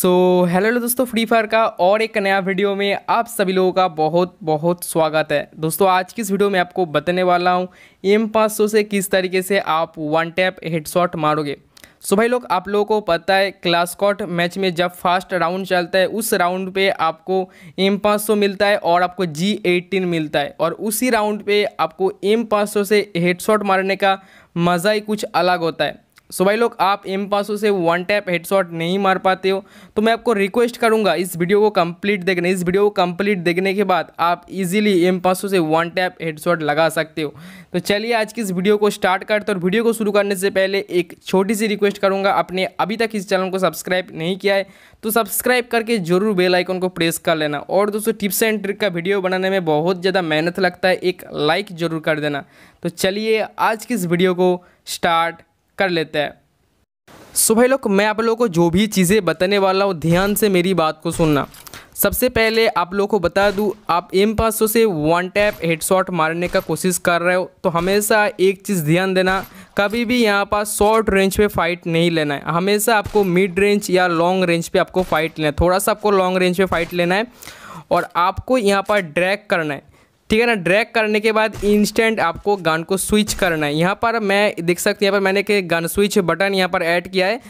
सो so, hello दोस्तों free fire का और एक नया वीडियो में आप सभी लोगों का बहुत बहुत स्वागत है दोस्तों आज की इस वीडियो में आपको बताने वाला हूँ एम पाँच सौ से किस तरीके से आप वन टैप हेडशॉट मारोगे सो भाई लोग आप लोगों को पता है क्लास कॉट मैच में जब फास्ट राउंड चलता है उस राउंड पे आपको एम पाँच सौ मिलता है और आपको जी एटीन मिलता है और उसी राउंड पे आपको एम पाँच सौ से हेडशॉट मारने का मज़ा ही कुछ अलग होता है सो भाई लोग आप एम पासो से वन टैप हेडशॉट नहीं मार पाते हो तो मैं आपको रिक्वेस्ट करूंगा इस वीडियो को कंप्लीट देखने इस वीडियो को कंप्लीट देखने के बाद आप इजीली एम पासो से वन टैप हेडशॉट लगा सकते हो तो चलिए आज की इस वीडियो को स्टार्ट करते और वीडियो को शुरू करने से पहले एक छोटी सी रिक्वेस्ट करूँगा आपने अभी तक इस चैनल को सब्सक्राइब नहीं किया है तो सब्सक्राइब करके जरूर बेल आइकन को प्रेस कर लेना और दोस्तों टिप्स एंड ट्रिक का वीडियो बनाने में बहुत ज़्यादा मेहनत लगता है एक लाइक ज़रूर कर देना तो चलिए आज की इस वीडियो को स्टार्ट कर लेते हैं सो भाई लोग मैं आप लोगों को जो भी चीज़ें बताने वाला हूँ ध्यान से मेरी बात को सुनना सबसे पहले आप लोगों को बता दूँ आप एम पाँच सौ से वन टैप हेडशॉट मारने का कोशिश कर रहे हो तो हमेशा एक चीज़ ध्यान देना कभी भी यहाँ पर शॉर्ट रेंज पे फाइट नहीं लेना है हमेशा आपको मिड रेंज या लॉन्ग रेंज पे आपको फाइट लेना है थोड़ा सा आपको लॉन्ग रेंज पे फाइट लेना है और आपको यहाँ पर ड्रैग करना है ठीक है ना ड्रैग करने के बाद इंस्टेंट आपको गन को स्विच करना है यहाँ पर मैं देख सकती हूँ यहाँ पर मैंने के गन स्विच बटन यहाँ पर ऐड किया है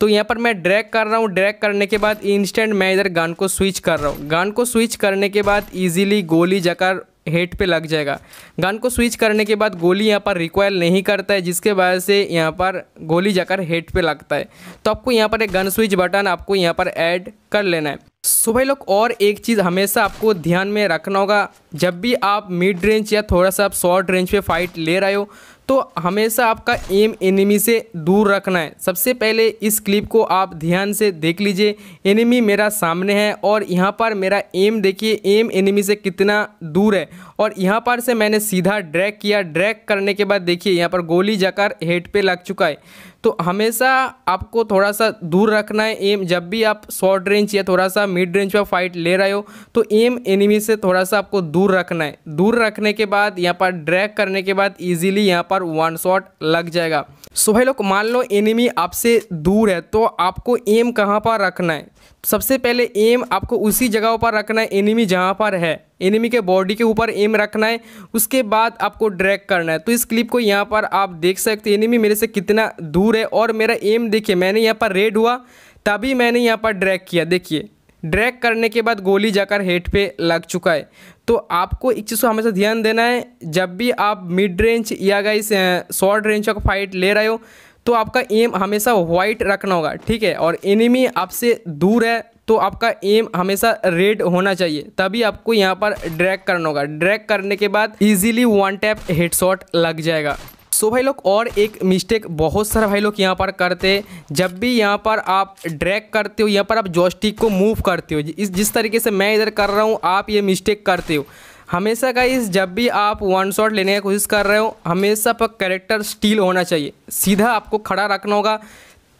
तो यहाँ पर मैं ड्रैग कर रहा हूँ ड्रैग करने के बाद इंस्टेंट मैं इधर गन को स्विच कर रहा हूँ गन को स्विच करने के बाद ईजिली गोली जाकर हेड पे लग जाएगा गन को स्विच करने के बाद गोली यहाँ पर रिक्वायर नहीं करता है जिसके वजह से यहाँ पर गोली जाकर हेड पे लगता है तो आपको यहाँ पर एक गन स्विच बटन आपको यहाँ पर ऐड कर लेना है सो भाई लोग और एक चीज़ हमेशा आपको ध्यान में रखना होगा जब भी आप मिड रेंज या थोड़ा सा आप शॉर्ट रेंज पे फाइट ले रहे हो तो हमेशा आपका एम एनिमी से दूर रखना है सबसे पहले इस क्लिप को आप ध्यान से देख लीजिए एनिमी मेरा सामने है और यहाँ पर मेरा एम देखिए एम एनिमी से कितना दूर है और यहाँ पर से मैंने सीधा ड्रैक किया ड्रैक करने के बाद देखिए यहाँ पर गोली जाकर हेड पे लग चुका है तो हमेशा आपको थोड़ा सा दूर रखना है एम जब भी आप शॉर्ट रेंज या थोड़ा सा मिड रेंज पर फाइट ले रहे हो तो एम एनिमी से थोड़ा सा आपको दूर रखना है दूर रखने के बाद यहाँ पर ड्रैग करने के बाद ईजिली यहाँ पर वन शॉट लग जाएगा सो भाई लोग मान लो एनिमी आपसे दूर है तो आपको एम कहाँ पर रखना है सबसे पहले एम आपको उसी जगह पर रखना है एनिमी जहाँ पर है एनिमी के बॉडी के ऊपर एम रखना है उसके बाद आपको ड्रैग करना है तो इस क्लिप को यहाँ पर आप देख सकते हैं एनिमी मेरे से कितना दूर है और मेरा एम देखिए मैंने यहाँ पर रेड हुआ तभी मैंने यहाँ पर ड्रैग किया देखिए ड्रैग करने के बाद गोली जाकर हेड पे लग चुका है तो आपको एक चीज़ को हमेशा ध्यान देना है जब भी आप मिड रेंज या गई शॉर्ट रेंज का फाइट ले रहे हो तो आपका एम हमेशा वाइट रखना होगा ठीक है और एनिमी आपसे दूर है तो आपका एम हमेशा रेड होना चाहिए तभी आपको यहाँ पर ड्रैग करना होगा ड्रैग करने के बाद इजीली वन टैप हेडशॉट लग जाएगा सो भाई लोग और एक मिस्टेक बहुत सारा भाई लोग यहाँ पर करते हैं जब भी यहाँ पर आप ड्रैग करते हो यहाँ पर आप जॉस्टिक को मूव करते हो इस जिस तरीके से मैं इधर कर रहा हूँ आप ये मिस्टेक करते हो हमेशा का इस जब भी आप वन शॉट लेने की कोशिश कर रहे हो हमेशा पर करेक्टर स्टील होना चाहिए सीधा आपको खड़ा रखना होगा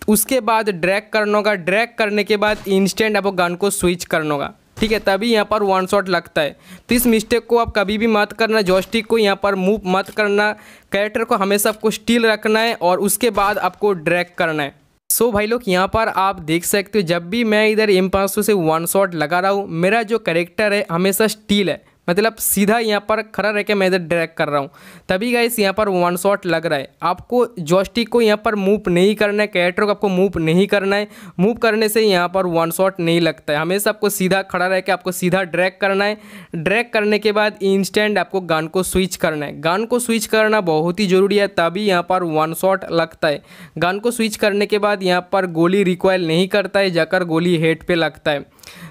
उसके बाद ड्रैग करना होगा ड्रैग करने के बाद इंस्टेंट आपको गन को स्विच करना होगा ठीक है तभी यहाँ पर वन शॉट लगता है तो इस मिस्टेक को आप कभी भी मत करना जॉस्टिक को यहाँ पर मूव मत करना कैरेक्टर को हमेशा आपको स्टील रखना है और उसके बाद आपको ड्रैग करना है सो so भाई लोग यहाँ पर आप देख सकते हो जब भी मैं इधर एम से वन शॉट लगा रहा हूँ मेरा जो करेक्टर है हमेशा स्टील है मतलब सीधा यहाँ पर खड़ा रह के मैं इधर ड्रैग कर रहा हूँ तभी गाइस यहाँ पर वन शॉट लग रहा है आपको जॉस्टिक को यहाँ पर मूव नहीं करना है कैरेक्टर को आपको मूव नहीं करना है मूव करने से यहाँ पर वन शॉट नहीं लगता है हमेशा आपको सीधा खड़ा रह के आपको सीधा ड्रैग करना है ड्रैग करने के बाद इंस्टेंट आपको गान को स्विच करना है गान को स्विच करना बहुत ही ज़रूरी है तभी यहाँ पर वन शॉट लगता है गान को स्विच करने के बाद यहाँ पर गोली रिकॉयल नहीं करता है जाकर गोली हेड पर लगता है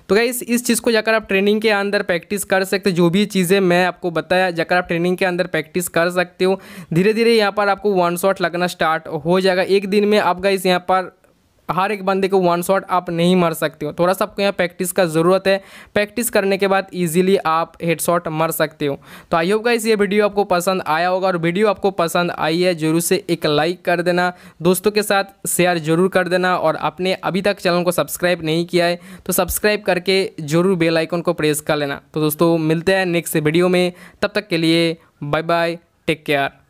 तो गाइस इस चीज़ को जाकर आप ट्रेनिंग के अंदर प्रैक्टिस कर सकते जो भी चीज़ें मैं आपको बताया जाकर आप ट्रेनिंग के अंदर प्रैक्टिस कर सकते हो धीरे धीरे यहाँ पर आपको वन शॉट लगना स्टार्ट हो जाएगा एक दिन में आप गाइस यहाँ पर हर एक बंदे को वन शॉट आप नहीं मर सकते हो थोड़ा सा आपको यहाँ प्रैक्टिस का ज़रूरत है प्रैक्टिस करने के बाद इजीली आप हेड शॉट मर सकते हो तो आई होप गाइस ये वीडियो आपको पसंद आया होगा और वीडियो आपको पसंद आई है जरूर से एक लाइक कर देना दोस्तों के साथ शेयर जरूर कर देना और आपने अभी तक चैनल को सब्सक्राइब नहीं किया है तो सब्सक्राइब करके ज़रूर बेलाइकन को प्रेस कर लेना तो दोस्तों मिलते हैं नेक्स्ट वीडियो में तब तक के लिए बाय बाय टेक केयर